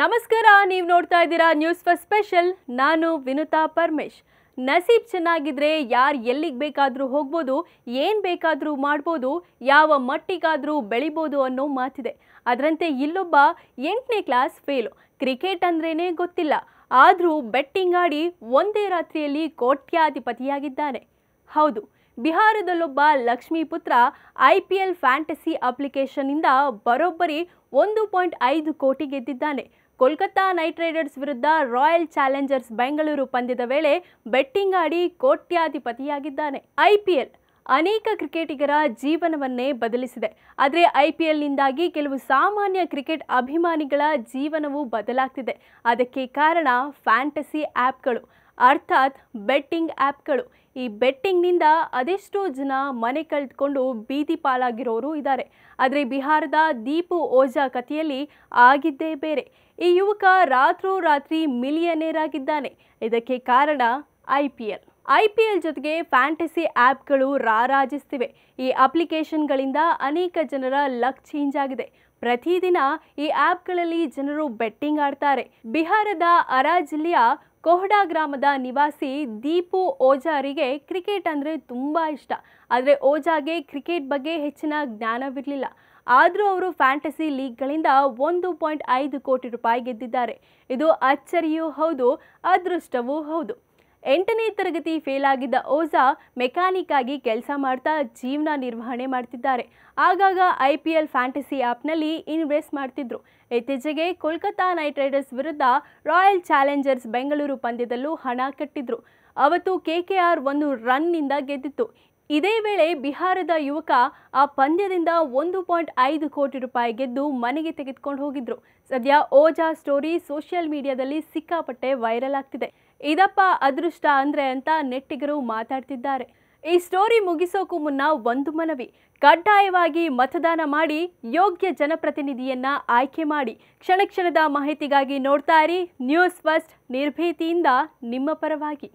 ನಮಸ್ಕಾರ ನೀವು ನೋಡ್ತಾ ಇದ್ದೀರಾ ನ್ಯೂಸ್ ಫಾರ್ ಸ್ಪೆಷಲ್ ನಾನು ವಿನುತಾ ಪರಮೇಶ್ ನಸೀಬ್ ಚೆನ್ನಾಗಿದ್ರೆ ಯಾರು ಎಲ್ಲಿಗೆ ಬೇಕಾದರೂ ಹೋಗ್ಬೋದು ಏನು ಬೇಕಾದರೂ ಮಾಡ್ಬೋದು ಯಾವ ಮಟ್ಟಿಗಾದರೂ ಬೆಳಿಬೋದು ಅನ್ನೋ ಮಾತಿದೆ ಅದರಂತೆ ಇಲ್ಲೊಬ್ಬ ಎಂಟನೇ ಕ್ಲಾಸ್ ಫೇಲು ಕ್ರಿಕೆಟ್ ಅಂದ್ರೇ ಗೊತ್ತಿಲ್ಲ ಆದರೂ ಬೆಟ್ಟಿಂಗ್ ಆಡಿ ಒಂದೇ ರಾತ್ರಿಯಲ್ಲಿ ಕೋಟ್ಯಾಧಿಪತಿಯಾಗಿದ್ದಾನೆ ಹೌದು ಬಿಹಾರದಲ್ಲೊಬ್ಬ ಲಕ್ಷ್ಮೀ ಪುತ್ರ ಐ ಪಿ ಎಲ್ ಫ್ಯಾಂಟಸಿ ಅಪ್ಲಿಕೇಶನ್ನಿಂದ ಬರೋಬ್ಬರಿ ಒಂದು ಪಾಯಿಂಟ್ ಐದು ಕೋಟಿ ಗೆದ್ದಿದ್ದಾನೆ ಕೋಲ್ಕತ್ತಾ ನೈಟ್ ರೈಡರ್ಸ್ ವಿರುದ್ಧ ರಾಯಲ್ ಚಾಲೆಂಜರ್ಸ್ ಬೆಂಗಳೂರು ಪಂದ್ಯದ ವೇಳೆ ಬೆಟ್ಟಿಂಗ್ ಆಡಿ ಕೋಟ್ಯಾಧಿಪತಿಯಾಗಿದ್ದಾನೆ ಐಪಿಎಲ್ ಅನೇಕ ಕ್ರಿಕೆಟಿಗರ ಜೀವನವನ್ನೇ ಬದಲಿಸಿದೆ ಆದರೆ ಐ ಪಿ ಎಲ್ನಿಂದಾಗಿ ಕೆಲವು ಸಾಮಾನ್ಯ ಕ್ರಿಕೆಟ್ ಅಭಿಮಾನಿಗಳ ಜೀವನವೂ ಬದಲಾಗ್ತಿದೆ ಅದಕ್ಕೆ ಕಾರಣ ಫ್ಯಾಂಟಸಿ ಆ್ಯಪ್ಗಳು ಅರ್ಥಾತ್ ಬೆಟ್ಟಿಂಗ್ ಆ್ಯಪ್ಗಳು ಈ ಬೆಟ್ಟಿಂಗ್ನಿಂದ ಅದೆಷ್ಟೋ ಜನ ಮನೆ ಕಳೆದುಕೊಂಡು ಬೀದಿ ಪಾಲಾಗಿರೋರು ಇದ್ದಾರೆ ಆದರೆ ಬಿಹಾರದ ದೀಪು ಓಜಾ ಕಥೆಯಲ್ಲಿ ಆಗಿದ್ದೇ ಬೇರೆ ಈ ಯುವಕ ರಾತ್ರೋರಾತ್ರಿ ಮಿಲಿಯನೇರ್ ಆಗಿದ್ದಾನೆ ಇದಕ್ಕೆ ಕಾರಣ I P L I P L ಜೊತೆಗೆ ಫ್ಯಾಂಟಸಿ ಆ್ಯಪ್ಗಳು ರಾರಾಜಿಸ್ತಿವೆ ಈ ಅಪ್ಲಿಕೇಶನ್ಗಳಿಂದ ಅನೇಕ ಜನರ ಲಕ್ ಚೇಂಜ್ ಆಗಿದೆ ಪ್ರತಿದಿನ ಈ ಆ್ಯಪ್ಗಳಲ್ಲಿ ಜನರು ಬೆಟ್ಟಿಂಗ್ ಆಡ್ತಾರೆ ಬಿಹಾರದ ಅರಾ ಜಿಲ್ಲೆಯ ಕೋಹಡ ಗ್ರಾಮದ ನಿವಾಸಿ ದೀಪು ಓಜಾರಿಗೆ ಕ್ರಿಕೆಟ್ ಅಂದರೆ ತುಂಬ ಇಷ್ಟ ಆದರೆ ಓಜಾಗೆ ಕ್ರಿಕೆಟ್ ಬಗ್ಗೆ ಹೆಚ್ಚಿನ ಜ್ಞಾನವಿರಲಿಲ್ಲ ಆದರೂ ಅವರು ಫ್ಯಾಂಟಸಿ ಲೀಗ್ಗಳಿಂದ ಒಂದು ಪಾಯಿಂಟ್ ಐದು ಕೋಟಿ ರೂಪಾಯಿ ಗೆದ್ದಿದ್ದಾರೆ ಇದು ಅಚ್ಚರಿಯೂ ಹೌದು ಅದೃಷ್ಟವೂ ಹೌದು ಎಂಟನೇ ತರಗತಿ ಫೇಲ್ ಆಗಿದ್ದ ಓಜಾ ಮೆಕ್ಯಾನಿಕ್ ಆಗಿ ಕೆಲಸ ಮಾಡ್ತಾ ಜೀವನ ನಿರ್ವಹಣೆ ಮಾಡ್ತಿದ್ದಾರೆ ಆಗಾಗ ಐ ಪಿ ಎಲ್ ಫ್ಯಾಂಟಸಿ ಆ್ಯಪ್ನಲ್ಲಿ ಇನ್ವೆಸ್ಟ್ ಮಾಡ್ತಿದ್ರು ಇತ್ತೀಚೆಗೆ ಕೋಲ್ಕತ್ತಾ ನೈಟ್ ರೈಡರ್ಸ್ ವಿರುದ್ಧ ರಾಯಲ್ ಚಾಲೆಂಜರ್ಸ್ ಬೆಂಗಳೂರು ಪಂದ್ಯದಲ್ಲೂ ಹಣ ಕಟ್ಟಿದ್ರು ಅವತ್ತು ಕೆ ಕೆ ಆರ್ ಒಂದು ರನ್ನಿಂದ ಗೆದ್ದಿತ್ತು ಇದೇ ವೇಳೆ ಬಿಹಾರದ ಯುವಕ ಆ ಪಂದ್ಯದಿಂದ ಒಂದು ಪಾಯಿಂಟ್ ಐದು ಕೋಟಿ ರೂಪಾಯಿ ಗೆದ್ದು ಮನೆಗೆ ತೆಗೆದುಕೊಂಡು ಹೋಗಿದ್ರು ಸದ್ಯ ಓಜಾ ಸ್ಟೋರಿ ಸೋಷಿಯಲ್ ಮೀಡಿಯಾದಲ್ಲಿ ಸಿಕ್ಕಾಪಟ್ಟೆ ವೈರಲ್ ಆಗ್ತಿದೆ ಇದಪ್ಪ ಅದೃಷ್ಟ ಅಂದ್ರೆ ಅಂತ ನೆಟ್ಟಿಗರು ಮಾತಾಡ್ತಿದ್ದಾರೆ ಈ ಸ್ಟೋರಿ ಮುಗಿಸೋಕ್ಕೂ ಮುನ್ನ ಒಂದು ಮನವಿ ಕಡ್ಡಾಯವಾಗಿ ಮತದಾನ ಮಾಡಿ ಯೋಗ್ಯ ಜನಪ್ರತಿನಿಧಿಯನ್ನ ಆಯ್ಕೆ ಮಾಡಿ ಕ್ಷಣ ಕ್ಷಣದ ಮಾಹಿತಿಗಾಗಿ ನೋಡ್ತಾ ಇರಿ ನ್ಯೂಸ್ ಫಸ್ಟ್ ನಿರ್ಭೀತಿಯಿಂದ ನಿಮ್ಮ ಪರವಾಗಿ